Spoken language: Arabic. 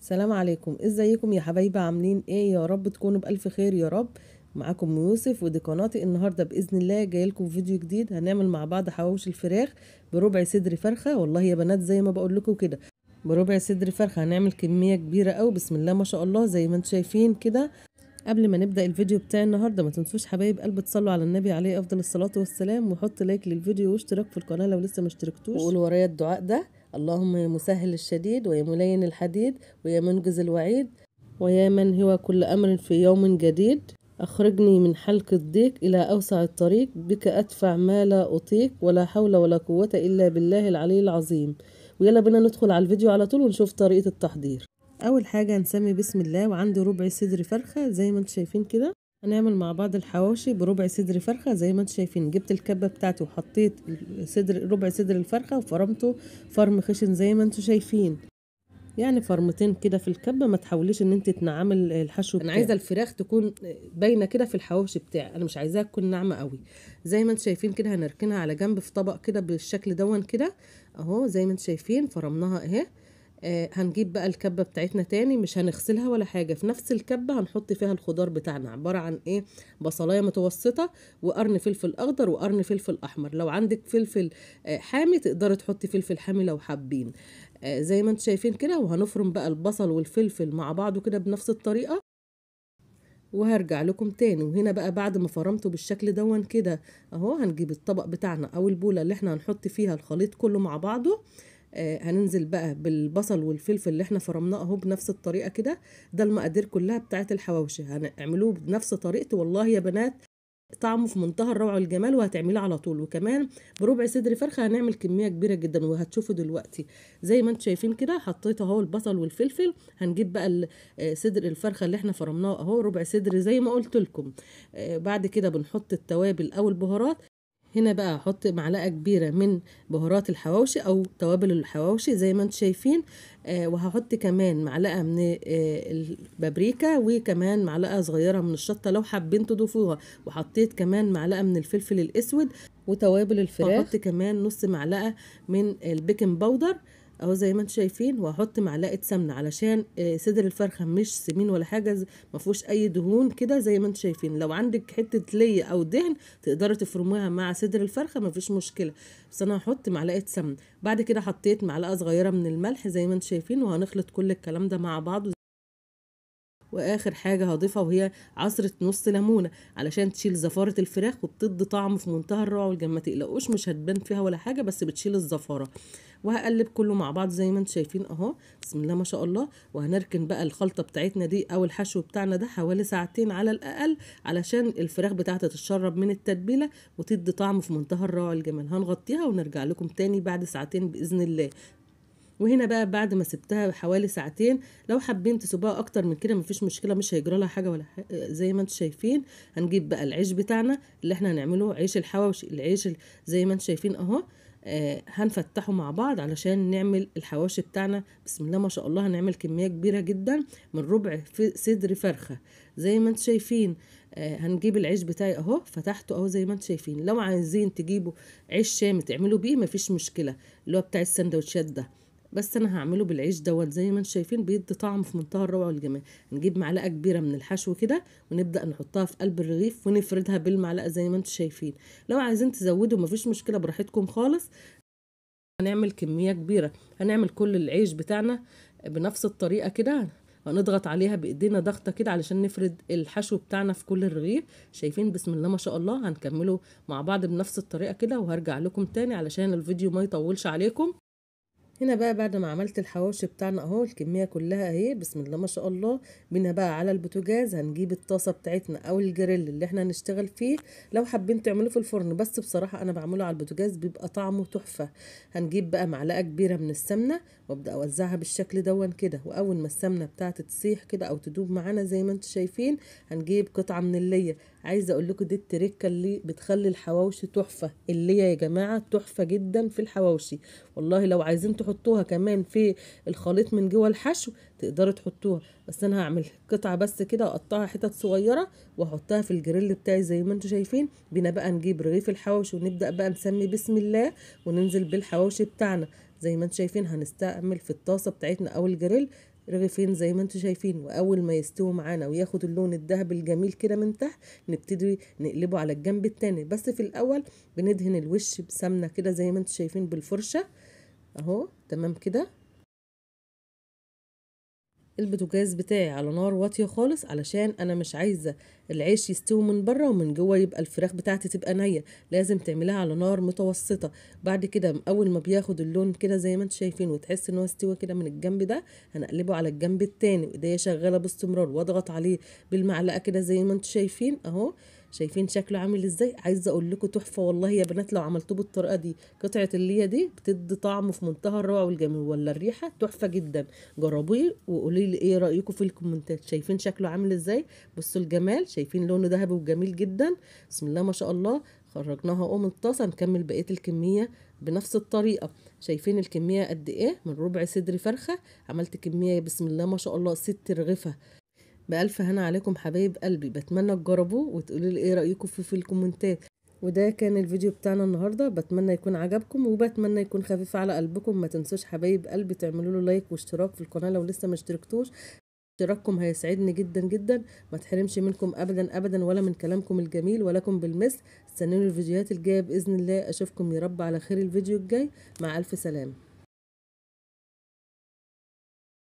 سلام عليكم ازيكم يا حبايبي عاملين ايه يا رب تكونوا بالف خير يا رب معاكم يوسف ودي قناتي النهارده باذن الله جاي لكم فيديو جديد هنعمل مع بعض حواوش الفراخ بربع صدر فرخه والله يا بنات زي ما بقول لكم كده بربع صدر فرخه هنعمل كميه كبيره قوي بسم الله ما شاء الله زي ما انتم شايفين كده قبل ما نبدا الفيديو بتاع النهارده ما تنسوش حبايب قلب تصلوا على النبي عليه افضل الصلاه والسلام وحط لايك للفيديو واشتراك في القناه لو لسه ما اشتركتوش وقول ورايا الدعاء ده اللهم يا مسهل الشديد ويا ملين الحديد ويا منجز الوعيد ويا من هو كل امر في يوم جديد أخرجني من حلق الضيق إلى أوسع الطريق بك أدفع ما لا أطيق ولا حول ولا قوة إلا بالله العلي العظيم ويلا بينا ندخل على الفيديو على طول ونشوف طريقة التحضير اول حاجه هنسمي بسم الله وعندي ربع صدر فرخه زي ما انتم شايفين كده هنعمل مع بعض الحواوشي بربع صدر فرخه زي ما انتم شايفين جبت الكبه بتاعتي وحطيت صدر ربع صدر الفرخه وفرمته فرم خشن زي ما انتم شايفين يعني فرمتين كده في الكبه ما تحاوليش ان انت تنعمل الحشو بتاعي. انا عايزه الفراخ تكون باينه كده في الحواوشي بتاعي انا مش عايزاها تكون ناعمه قوي زي ما انتم شايفين كده هنركنها على جنب في طبق كده بالشكل دون كده اهو زي ما انتم شايفين فرمناها اهي آه، هنجيب بقى الكبة بتاعتنا تاني مش هنغسلها ولا حاجة في نفس الكبة هنحط فيها الخضار بتاعنا عبارة عن ايه بصلاية متوسطة وقرن فلفل اخضر وقرن فلفل احمر لو عندك فلفل آه، حامي تقدري تحطي فلفل حامي لو حابين آه، زي ما انتم شايفين كده وهنفرم بقى البصل والفلفل مع بعضه كده بنفس الطريقة وهرجع لكم تاني وهنا بقى بعد ما فرمته بالشكل دون كده اهو هنجيب الطبق بتاعنا او البوله اللي احنا هنحط فيها الخليط كله مع بعضه آه، هننزل بقى بالبصل والفلفل اللي احنا فرمناه اهو بنفس الطريقه كده ده المقادير كلها بتاعه الحواوشي هنعملوه بنفس طريقته والله يا بنات طعمه في منتهى الروعه والجمال وهتعمليه على طول وكمان بربع صدر فرخه هنعمل كميه كبيره جدا وهتشوفوا دلوقتي زي ما انتم شايفين كده حطيت اهو البصل والفلفل هنجيب بقى آه، صدر الفرخه اللي احنا فرمناه اهو ربع صدر زي ما قلت لكم آه، بعد كده بنحط التوابل او البهارات هنا بقى هحط معلقه كبيره من بهارات الحواوشي او توابل الحواوشي زي ما انتم شايفين آه، وهحط كمان معلقه من آه، البابريكا وكمان معلقه صغيره من الشطه لو حابين تضيفوها وحطيت كمان معلقه من الفلفل الاسود وتوابل الفراخ هحط كمان نص معلقه من البيكنج باودر اهو زي ما انتم شايفين وهحط معلقه سمنه علشان آه، صدر الفرخه مش سمين ولا حاجه ما فيهوش اي دهون كده زي ما انتم شايفين لو عندك حته لي او دهن تقدروا تفرموها مع صدر الفرخه ما فيش مشكله بس انا هحط معلقه سمنه بعد كده حطيت معلقه صغيره من الملح زي ما انتم شايفين وهنخلط كل الكلام ده مع بعض واخر حاجه هضيفها وهي عصره نص ليمونه علشان تشيل زفاره الفراخ وبتدي طعم في منتهى الروعه والجمال ما تقلقوش مش هتبان فيها ولا حاجه بس بتشيل الزفاره وهقلب كله مع بعض زي ما انتم شايفين اهو بسم الله ما شاء الله وهنركن بقى الخلطه بتاعتنا دي او الحشو بتاعنا ده حوالي ساعتين على الاقل علشان الفراخ بتاعتها تتشرب من التتبيله وتدي طعم في منتهى الروعه والجمال هنغطيها ونرجع لكم تاني بعد ساعتين باذن الله وهنا بقى بعد ما سبتها حوالي ساعتين لو حابين تسيبوها اكتر من كده مفيش مشكله مش هيجرى لها حاجه ولا حاجة زي ما انتم شايفين هنجيب بقى العيش بتاعنا اللي احنا هنعمله عيش الحواوشي العيش زي ما انتم شايفين اهو آه هنفتحه مع بعض علشان نعمل الحواوشي بتاعنا بسم الله ما شاء الله هنعمل كميه كبيره جدا من ربع في صدر فرخه زي ما انتم شايفين آه هنجيب العيش بتاعي اهو فتحته اهو زي ما انتم شايفين لو عايزين تجيبوا عيش شامي تعملوا بيه مفيش مشكله اللي هو بتاع السندوتشات ده بس انا هعمله بالعيش دوت زي ما انتم شايفين بيدي طعم في منتهى الروعه والجمال نجيب معلقه كبيره من الحشو كده ونبدا نحطها في قلب الرغيف ونفردها بالمعلقه زي ما انتم شايفين لو عايزين تزودوا مفيش مشكله براحتكم خالص هنعمل كميه كبيره هنعمل كل العيش بتاعنا بنفس الطريقه كده هنضغط عليها بايدينا ضغطه كده علشان نفرد الحشو بتاعنا في كل الرغيف شايفين بسم الله ما شاء الله هنكمله مع بعض بنفس الطريقه كده وهرجع لكم تاني علشان الفيديو ما يطولش عليكم هنا بقى بعد ما عملت الحواوشي بتاعنا اهو الكميه كلها اهي بسم الله ما شاء الله بينا بقى على البوتاجاز هنجيب الطاسه بتاعتنا او الجريل اللي احنا هنشتغل فيه لو حابين تعملوه في الفرن بس بصراحه انا بعمله على البوتاجاز بيبقى طعمه تحفه هنجيب بقى معلقه كبيره من السمنه وابدا اوزعها بالشكل دون كده واول ما السمنه بتاعتي تسيح كده او تدوب معانا زي ما انتم شايفين هنجيب قطعه من الليه عايزه اقول لكم دي التركه اللي بتخلي الحواوشي تحفه اللي هي يا جماعه تحفه جدا في الحواوشي والله لو عايزين تحطوها كمان في الخليط من جوه الحشو تقدروا تحطوها بس انا هعمل قطعه بس كده واقطعها حتت صغيره واحطها في الجريل بتاعي زي ما انتم شايفين بينا بقى نجيب رغيف الحواوشي ونبدا بقى نسمي بسم الله وننزل بالحواوشي بتاعنا زي ما انتم شايفين هنستعمل في الطاسه بتاعتنا او الجريل رغيفين زي ما انتوا شايفين واول ما يستوي معانا وياخد اللون الذهبي الجميل كده من تحت نبتدي نقلبه على الجنب التاني بس في الاول بندهن الوش بسمنه كده زي ما انتوا شايفين بالفرشه اهو تمام كده البوتاجاز بتاعي على نار واطيه خالص علشان انا مش عايزه العيش يستوي من بره ومن جوه يبقى الفراخ بتاعتي تبقى نيه لازم تعمليها على نار متوسطه بعد كده اول ما بياخد اللون كده زي ما انتم شايفين وتحس ان هو استوى كده من الجنب ده هنقلبه على الجنب التاني وايديا شغاله باستمرار واضغط عليه بالمعلقه كده زي ما انتم شايفين اهو شايفين شكله عامل ازاي عايزه اقول لكم تحفه والله يا بنات لو عملتوه بالطريقه دي قطعه اللي دي بتدي طعم في منتهى الروعه والجمال ولا الريحه تحفه جدا جربوه وقولي لي ايه رايكم في الكومنتات شايفين شكله عامل ازاي بصوا الجمال شايفين لونه ذهبي وجميل جدا بسم الله ما شاء الله خرجناها اهو من الطاسه نكمل بقيه الكميه بنفس الطريقه شايفين الكميه قد ايه من ربع صدر فرخه عملت كميه بسم الله ما شاء الله ست رغيفه بألف هنا عليكم حبايب قلبي بتمنى تجربوه وتقولوا لي ايه رأيكم فيه في الكومنتات وده كان الفيديو بتاعنا النهارده بتمنى يكون عجبكم وبتمنى يكون خفيف على قلبكم ما تنسوش حبايب قلبي تعملوا له لايك واشتراك في القناه لو لسه ما اشتركتوش اشتراككم هيسعدني جدا جدا ما تحرمش منكم ابدا ابدا ولا من كلامكم الجميل ولكم بالمثل استنوني الفيديوهات الجايه باذن الله اشوفكم يا رب على خير الفيديو الجاي مع الف سلامه